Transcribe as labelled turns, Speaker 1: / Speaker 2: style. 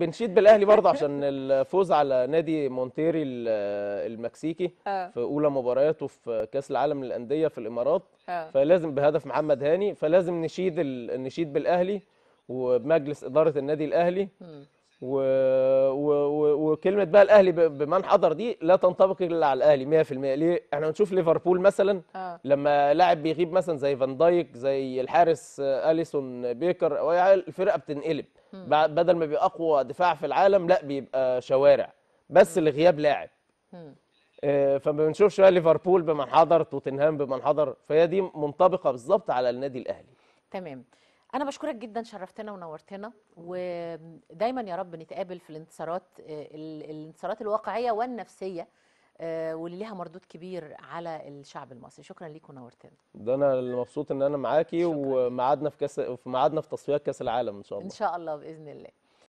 Speaker 1: بنشيد بالاهلي برضه عشان الفوز على نادي مونتيري المكسيكي آه. في اولى مبارياته في كاس العالم للانديه في الامارات آه. فلازم بهدف محمد هاني فلازم نشيد ال... نشيد بالاهلي وبمجلس اداره النادي الاهلي م. و... و... و... وكلمه بقى الاهلي بمن حضر دي لا تنطبق الا على الاهلي 100% ليه احنا بنشوف ليفربول مثلا آه. لما لاعب بيغيب مثلا زي فان دايك زي الحارس اليسون بيكر يعني الفرقه بتنقلب بدل ما بيبقى اقوى دفاع في العالم لا بيبقى شوارع بس م. لغياب لاعب آه فما بنشوفش بقى ليفربول بمن حضر توتنهام بمن حضر فهي دي منطبقه بالظبط على النادي الاهلي
Speaker 2: تمام انا بشكرك جدا شرفتنا ونورتنا ودايما يا رب نتقابل في الانتصارات آه، الانتصارات الواقعيه والنفسيه آه، واللي ليها مردود كبير على الشعب المصري شكرا ليك ونورتنا
Speaker 1: ده انا اللي مبسوط ان انا معاكي ومعادنا في كاس في معادنا في تصفيات كاس العالم ان شاء الله ان
Speaker 2: شاء الله باذن الله